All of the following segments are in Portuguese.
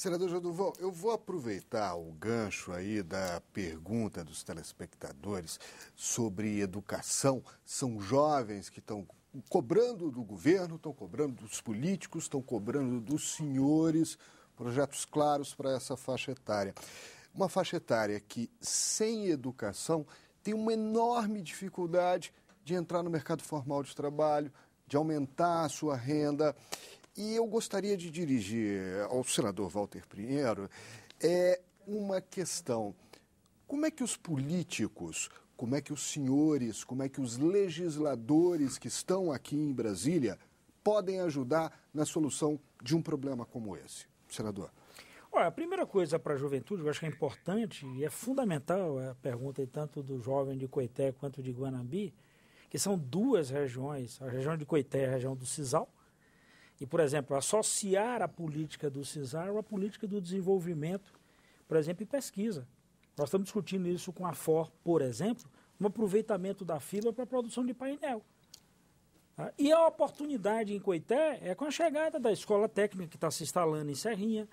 Senador Joduval, eu vou aproveitar o gancho aí da pergunta dos telespectadores sobre educação. São jovens que estão cobrando do governo, estão cobrando dos políticos, estão cobrando dos senhores projetos claros para essa faixa etária. Uma faixa etária que, sem educação, tem uma enorme dificuldade de entrar no mercado formal de trabalho, de aumentar a sua renda. E eu gostaria de dirigir ao senador Walter Pinheiro é uma questão. Como é que os políticos, como é que os senhores, como é que os legisladores que estão aqui em Brasília podem ajudar na solução de um problema como esse? Senador. Olha, a primeira coisa para a juventude, eu acho que é importante e é fundamental a pergunta tanto do jovem de Coité quanto de Guanambi, que são duas regiões, a região de Coité e a região do Cisal, e, por exemplo, associar a política do CISAR à política do desenvolvimento, por exemplo, e pesquisa. Nós estamos discutindo isso com a FOR, por exemplo, no aproveitamento da fibra para a produção de painel. Tá? e a oportunidade em Coité é com a chegada da escola técnica que está se instalando em Serrinha,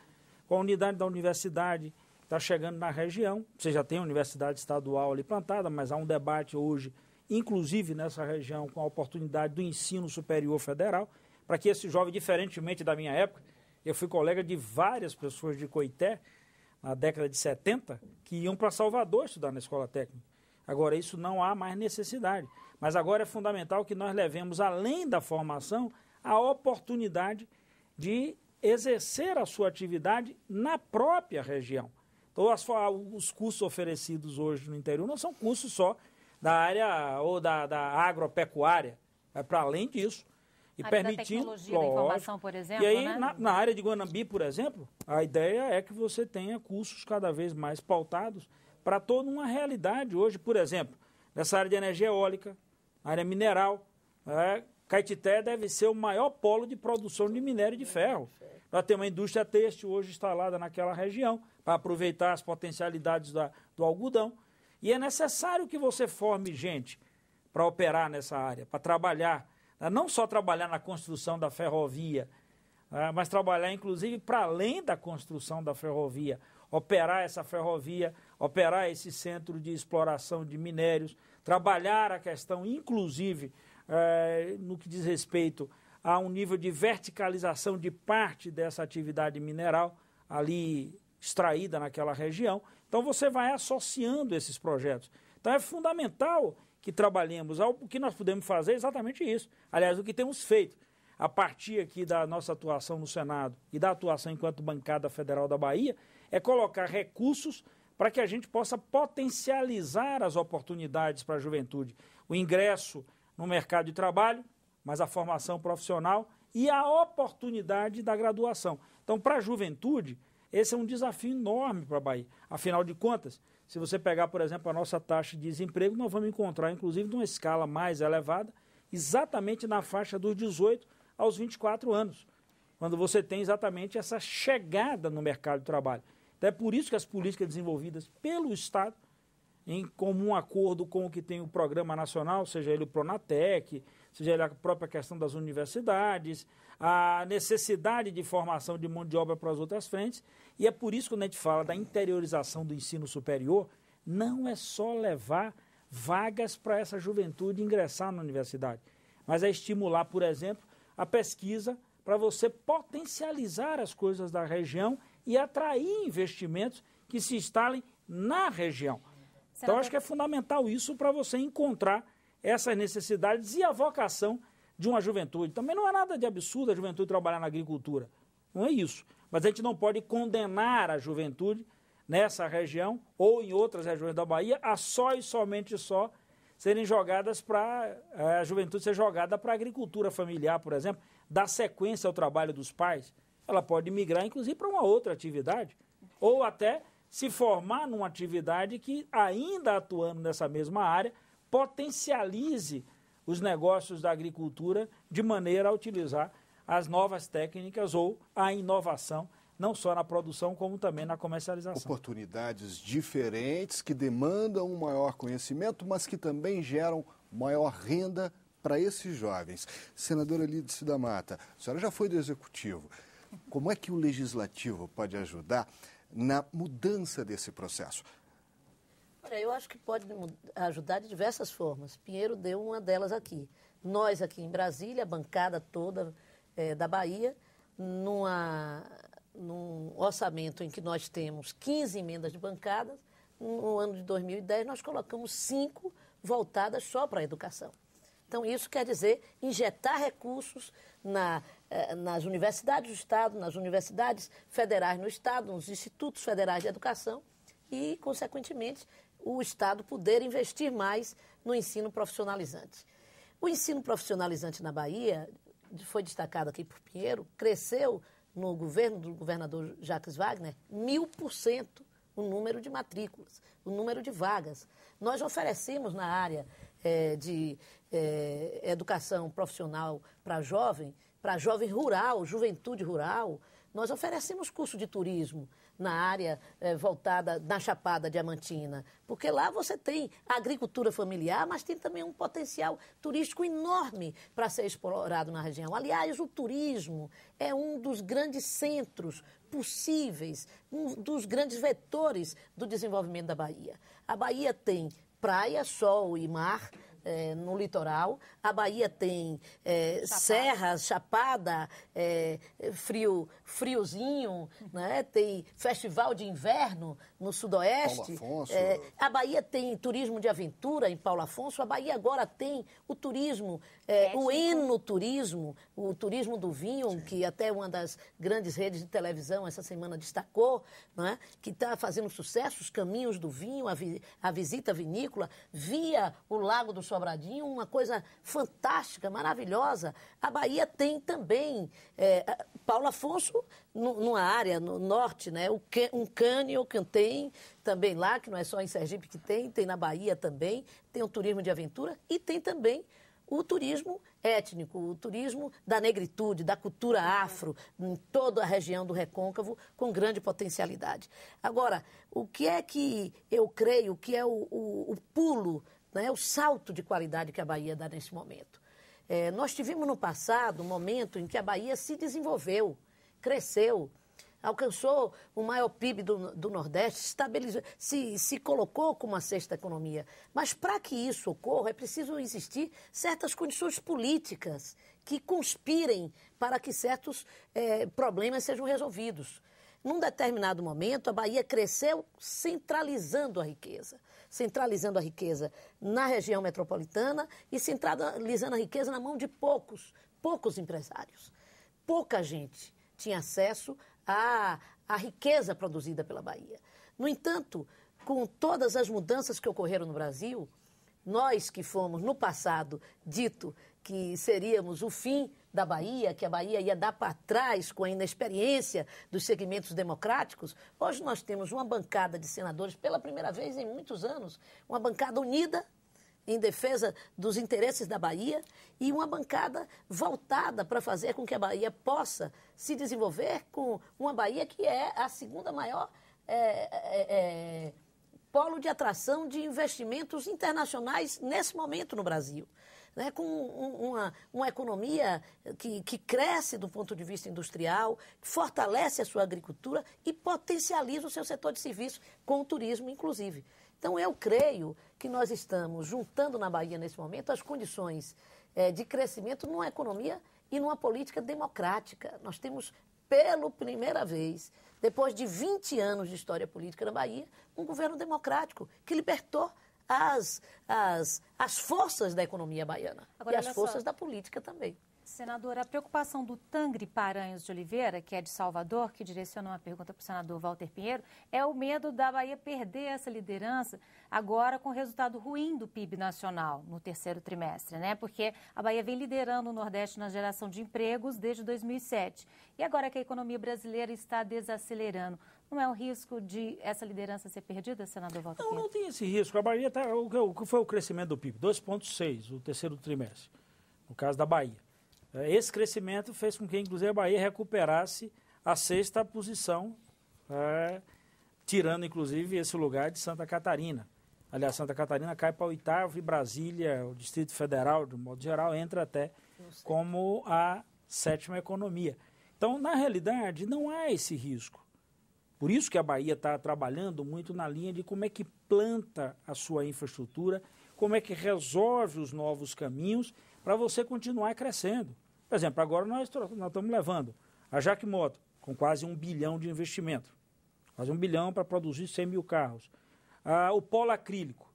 com a unidade da universidade que está chegando na região. Você já tem a universidade estadual ali plantada, mas há um debate hoje, inclusive nessa região, com a oportunidade do ensino superior federal para que esse jovem, diferentemente da minha época, eu fui colega de várias pessoas de Coité, na década de 70, que iam para Salvador estudar na escola técnica. Agora, isso não há mais necessidade. Mas agora é fundamental que nós levemos, além da formação, a oportunidade de exercer a sua atividade na própria região. Então, as, os cursos oferecidos hoje no interior não são cursos só da área ou da, da agropecuária. É para além disso. E permitindo. tecnologia lógico, da informação, por exemplo. E aí, né? na, na, área de Guanambi, por exemplo, a ideia é que você tenha cursos cada vez mais pautados para toda uma realidade hoje, por exemplo, nessa área de energia eólica, área mineral. É, Caetité deve ser o maior polo de produção de minério de ferro. Nós temos uma indústria têxtil hoje instalada naquela região para aproveitar as potencialidades da, do algodão. E é necessário que você forme gente para operar nessa área, para trabalhar né? não só trabalhar na construção da ferrovia, né? mas trabalhar inclusive para além da construção da ferrovia, operar essa ferrovia, operar esse centro de exploração de minérios, trabalhar a questão, inclusive, eh, no que diz respeito a um nível de verticalização de parte dessa atividade mineral ali extraída naquela região. Então você vai associando esses projetos. Então é fundamental que trabalhemos, ao que nós podemos fazer é exatamente isso. Aliás, o que temos feito a partir aqui da nossa atuação no Senado e da atuação enquanto bancada federal da Bahia é colocar recursos para que a gente possa potencializar as oportunidades para a juventude, o ingresso no mercado de trabalho, mas a formação profissional e a oportunidade da graduação. Então, para a juventude, esse é um desafio enorme para a Bahia. Afinal de contas, se você pegar, por exemplo, a nossa taxa de desemprego, nós vamos encontrar, inclusive, numa escala mais elevada, exatamente na faixa dos 18 aos 24 anos, quando você tem exatamente essa chegada no mercado de trabalho. Então é por isso que as políticas desenvolvidas pelo Estado, em comum acordo com o que tem o Programa Nacional, seja ele o Pronatec, seja a própria questão das universidades, a necessidade de formação de mão de obra para as outras frentes. E é por isso que quando a gente fala da interiorização do ensino superior, não é só levar vagas para essa juventude ingressar na universidade, mas é estimular, por exemplo, a pesquisa para você potencializar as coisas da região e atrair investimentos que se instalem na região. então, acho é que é fundamental isso para você encontrar essas necessidades e a vocação de uma juventude. Também não é nada de absurdo a juventude trabalhar na agricultura. Não é isso. Mas a gente não pode condenar a juventude nessa região ou em outras regiões da Bahia a só e somente só serem jogadas para eh, a juventude ser jogada para a agricultura familiar, por exemplo, dar sequência ao trabalho dos pais. Ela pode migrar, inclusive, para uma outra atividade. Ou até se formar numa atividade que, ainda atuando nessa mesma área, potencialize os negócios da agricultura de maneira a utilizar as novas técnicas ou a inovação, não só na produção, como também na comercialização. Oportunidades diferentes que demandam um maior conhecimento, mas que também geram maior renda para esses jovens. Senadora Lídice da Mata, a senhora já foi do Executivo. Como é que o Legislativo pode ajudar na mudança desse processo? Olha, eu acho que pode ajudar de diversas formas. Pinheiro deu uma delas aqui. Nós aqui em Brasília, a bancada toda é, da Bahia, numa, num orçamento em que nós temos 15 emendas de bancadas, no ano de 2010 nós colocamos cinco voltadas só para a educação. Então, isso quer dizer injetar recursos na, eh, nas universidades do Estado, nas universidades federais no Estado, nos institutos federais de educação e, consequentemente, o Estado poder investir mais no ensino profissionalizante. O ensino profissionalizante na Bahia, foi destacado aqui por Pinheiro, cresceu no governo do governador Jacques Wagner mil por cento o número de matrículas, o número de vagas. Nós oferecemos na área é, de é, educação profissional para jovem, para jovem rural, juventude rural, nós oferecemos curso de turismo, na área eh, voltada na Chapada Diamantina, porque lá você tem a agricultura familiar, mas tem também um potencial turístico enorme para ser explorado na região. Aliás, o turismo é um dos grandes centros possíveis, um dos grandes vetores do desenvolvimento da Bahia. A Bahia tem praia, sol e mar, é, no litoral. A Bahia tem é, serra, chapada, é, frio, friozinho, né? tem festival de inverno no Sudoeste. Paulo Afonso. É, a Bahia tem turismo de aventura em Paulo Afonso. A Bahia agora tem o turismo, é, é o enoturismo, o turismo do vinho, Sim. que até uma das grandes redes de televisão essa semana destacou, né, que está fazendo sucesso, os caminhos do vinho, a, vi, a visita vinícola via o Lago do Sobradinho, uma coisa fantástica, maravilhosa. A Bahia tem também. É, Paulo Afonso, numa área no norte, né, um cânion canteiro tem também lá, que não é só em Sergipe que tem, tem na Bahia também, tem o turismo de aventura e tem também o turismo étnico, o turismo da negritude, da cultura afro, em toda a região do Recôncavo, com grande potencialidade. Agora, o que é que eu creio que é o, o, o pulo, né, o salto de qualidade que a Bahia dá nesse momento? É, nós tivemos no passado um momento em que a Bahia se desenvolveu, cresceu, alcançou o maior PIB do, do Nordeste, estabilizou, se, se colocou como a sexta economia. Mas para que isso ocorra, é preciso existir certas condições políticas que conspirem para que certos é, problemas sejam resolvidos. Num determinado momento, a Bahia cresceu centralizando a riqueza. Centralizando a riqueza na região metropolitana e centralizando a riqueza na mão de poucos, poucos empresários. Pouca gente tinha acesso a riqueza produzida pela Bahia. No entanto, com todas as mudanças que ocorreram no Brasil, nós que fomos no passado dito que seríamos o fim da Bahia, que a Bahia ia dar para trás com a inexperiência dos segmentos democráticos, hoje nós temos uma bancada de senadores, pela primeira vez em muitos anos, uma bancada unida em defesa dos interesses da Bahia e uma bancada voltada para fazer com que a Bahia possa se desenvolver com uma Bahia que é a segunda maior é, é, é, polo de atração de investimentos internacionais nesse momento no Brasil. Né, com uma, uma economia que, que cresce do ponto de vista industrial, fortalece a sua agricultura e potencializa o seu setor de serviço, com o turismo, inclusive. Então, eu creio que nós estamos juntando na Bahia, nesse momento, as condições é, de crescimento numa economia e numa política democrática. Nós temos, pela primeira vez, depois de 20 anos de história política na Bahia, um governo democrático que libertou as, as, as forças da economia baiana Agora, e as forças só. da política também. Senadora, a preocupação do Tangre Paranhos de Oliveira, que é de Salvador, que direcionou uma pergunta para o senador Walter Pinheiro, é o medo da Bahia perder essa liderança agora com o resultado ruim do PIB nacional no terceiro trimestre, né? Porque a Bahia vem liderando o Nordeste na geração de empregos desde 2007. E agora que a economia brasileira está desacelerando, não é um risco de essa liderança ser perdida, senador Walter Não, Pinheiro? não tem esse risco. A Bahia, está. o que foi o crescimento do PIB? 2,6, o terceiro trimestre, no caso da Bahia. É, esse crescimento fez com que, inclusive, a Bahia recuperasse a sexta posição, é, tirando, inclusive, esse lugar de Santa Catarina. Aliás, Santa Catarina cai para oitavo e Brasília, o Distrito Federal, de modo geral, entra até como a sétima economia. Então, na realidade, não há esse risco. Por isso que a Bahia está trabalhando muito na linha de como é que planta a sua infraestrutura, como é que resolve os novos caminhos para você continuar crescendo. Por exemplo, agora nós, nós estamos levando a Moto com quase um bilhão de investimento. Quase um bilhão para produzir 100 mil carros. Ah, o polo acrílico,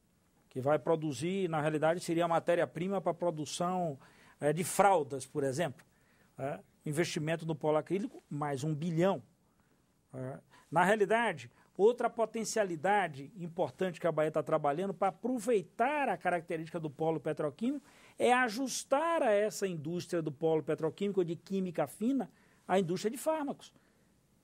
que vai produzir, na realidade, seria a matéria-prima para a produção é, de fraldas, por exemplo. É, investimento no polo acrílico, mais um bilhão. É. Na realidade, Outra potencialidade importante que a Bahia está trabalhando para aproveitar a característica do polo petroquímico é ajustar a essa indústria do polo petroquímico de química fina a indústria de fármacos,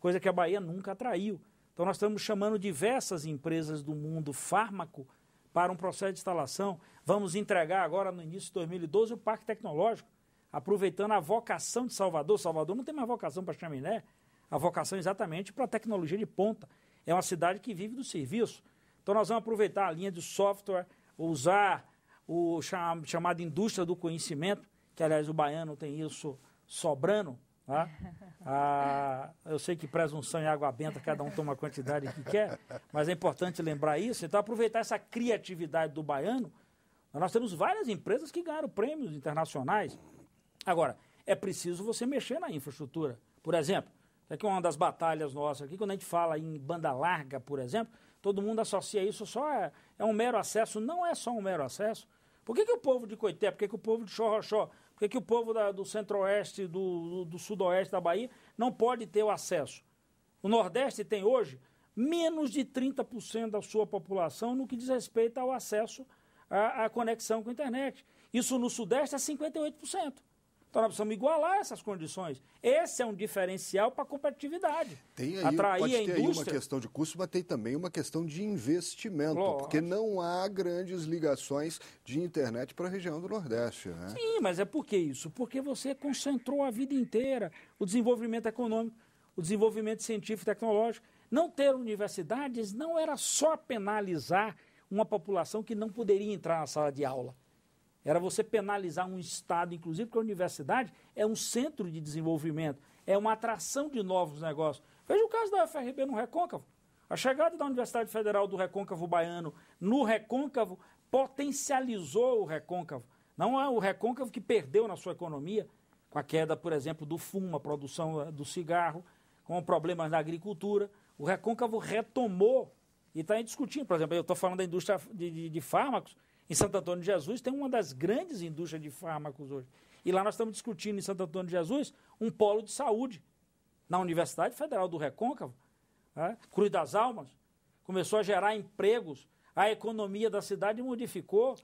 coisa que a Bahia nunca atraiu. Então nós estamos chamando diversas empresas do mundo fármaco para um processo de instalação. Vamos entregar agora no início de 2012 o Parque Tecnológico, aproveitando a vocação de Salvador. Salvador não tem mais vocação para chaminé, a vocação é exatamente para tecnologia de ponta é uma cidade que vive do serviço. Então nós vamos aproveitar a linha de software, usar o cham, chamado indústria do conhecimento, que aliás o baiano tem isso sobrando. Tá? Ah, eu sei que presunção e água benta, cada um toma a quantidade que quer, mas é importante lembrar isso. Então aproveitar essa criatividade do baiano. Nós temos várias empresas que ganharam prêmios internacionais. Agora, é preciso você mexer na infraestrutura. Por exemplo, isso aqui é uma das batalhas nossas aqui, quando a gente fala em banda larga, por exemplo, todo mundo associa isso só é, é um mero acesso, não é só um mero acesso. Por que, que o povo de Coité, por que, que o povo de Xorroxó, por que, que o povo da, do centro-oeste, do, do, do sudoeste da Bahia não pode ter o acesso? O Nordeste tem hoje menos de 30% da sua população no que diz respeito ao acesso à, à conexão com a internet. Isso no Sudeste é 58%. Então nós precisamos igualar essas condições. Esse é um diferencial para a competitividade. Tem aí, Atrair pode ter a indústria. aí uma questão de custo, mas tem também uma questão de investimento, Lógico. porque não há grandes ligações de internet para a região do Nordeste. Né? Sim, mas é por que isso? Porque você concentrou a vida inteira o desenvolvimento econômico, o desenvolvimento científico e tecnológico. Não ter universidades não era só penalizar uma população que não poderia entrar na sala de aula. Era você penalizar um Estado, inclusive, porque a universidade é um centro de desenvolvimento, é uma atração de novos negócios. Veja o caso da UFRB no Recôncavo. A chegada da Universidade Federal do Recôncavo Baiano no Recôncavo potencializou o Recôncavo. Não é o Recôncavo que perdeu na sua economia, com a queda, por exemplo, do fumo, a produção eh, do cigarro, com problemas na agricultura. O Recôncavo retomou e está aí discutindo. Por exemplo, eu estou falando da indústria de, de, de fármacos em Santo Antônio de Jesus tem uma das grandes indústrias de fármacos hoje. E lá nós estamos discutindo em Santo Antônio de Jesus um polo de saúde. Na Universidade Federal do Recôncavo, né? Cruz das Almas, começou a gerar empregos, a economia da cidade modificou.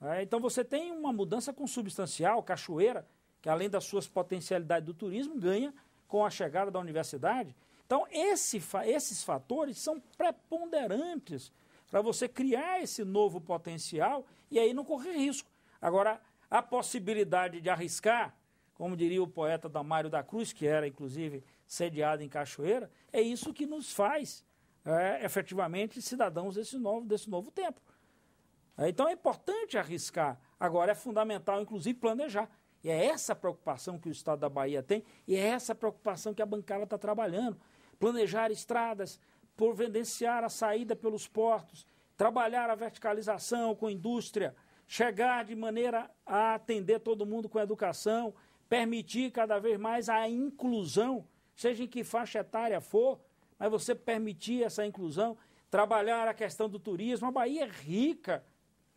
Né? Então você tem uma mudança consubstancial, Cachoeira, que além das suas potencialidades do turismo, ganha com a chegada da universidade. Então, esse, esses fatores são preponderantes para você criar esse novo potencial e aí não correr risco. Agora, a possibilidade de arriscar, como diria o poeta Damário da Cruz, que era inclusive sediado em Cachoeira, é isso que nos faz é, efetivamente cidadãos desse novo, desse novo tempo. É, então é importante arriscar. Agora é fundamental, inclusive, planejar. E é essa preocupação que o Estado da Bahia tem e é essa preocupação que a bancada está trabalhando. Planejar estradas, providenciar a saída pelos portos, trabalhar a verticalização com a indústria, chegar de maneira a atender todo mundo com educação, permitir cada vez mais a inclusão, seja em que faixa etária for, mas você permitir essa inclusão, trabalhar a questão do turismo. A Bahia é rica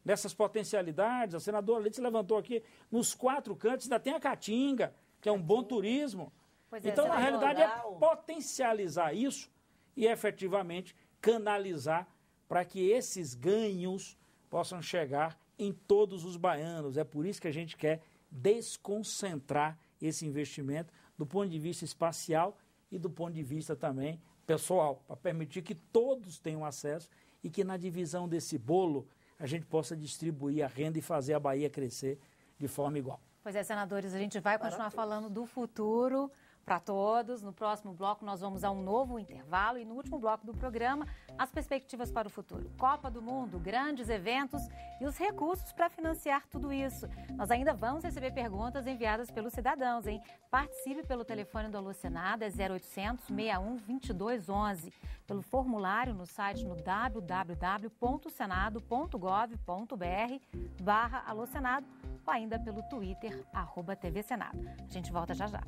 nessas potencialidades. A senadora Leite se levantou aqui nos quatro cantos, ainda tem a Caatinga, que é um bom turismo. Pois é, então, na realidade, é potencializar isso e efetivamente canalizar para que esses ganhos possam chegar em todos os baianos. É por isso que a gente quer desconcentrar esse investimento do ponto de vista espacial e do ponto de vista também pessoal, para permitir que todos tenham acesso e que na divisão desse bolo a gente possa distribuir a renda e fazer a Bahia crescer de forma igual. Pois é, senadores, a gente vai continuar falando do futuro para todos. No próximo bloco, nós vamos a um novo intervalo e no último bloco do programa, as perspectivas para o futuro. Copa do Mundo, grandes eventos e os recursos para financiar tudo isso. Nós ainda vamos receber perguntas enviadas pelos cidadãos, hein? Participe pelo telefone do Alucinado, é 0800 61 2211, pelo formulário no site no www.senado.gov.br barra Alucinado ou ainda pelo Twitter, arroba TV Senado. A gente volta já já.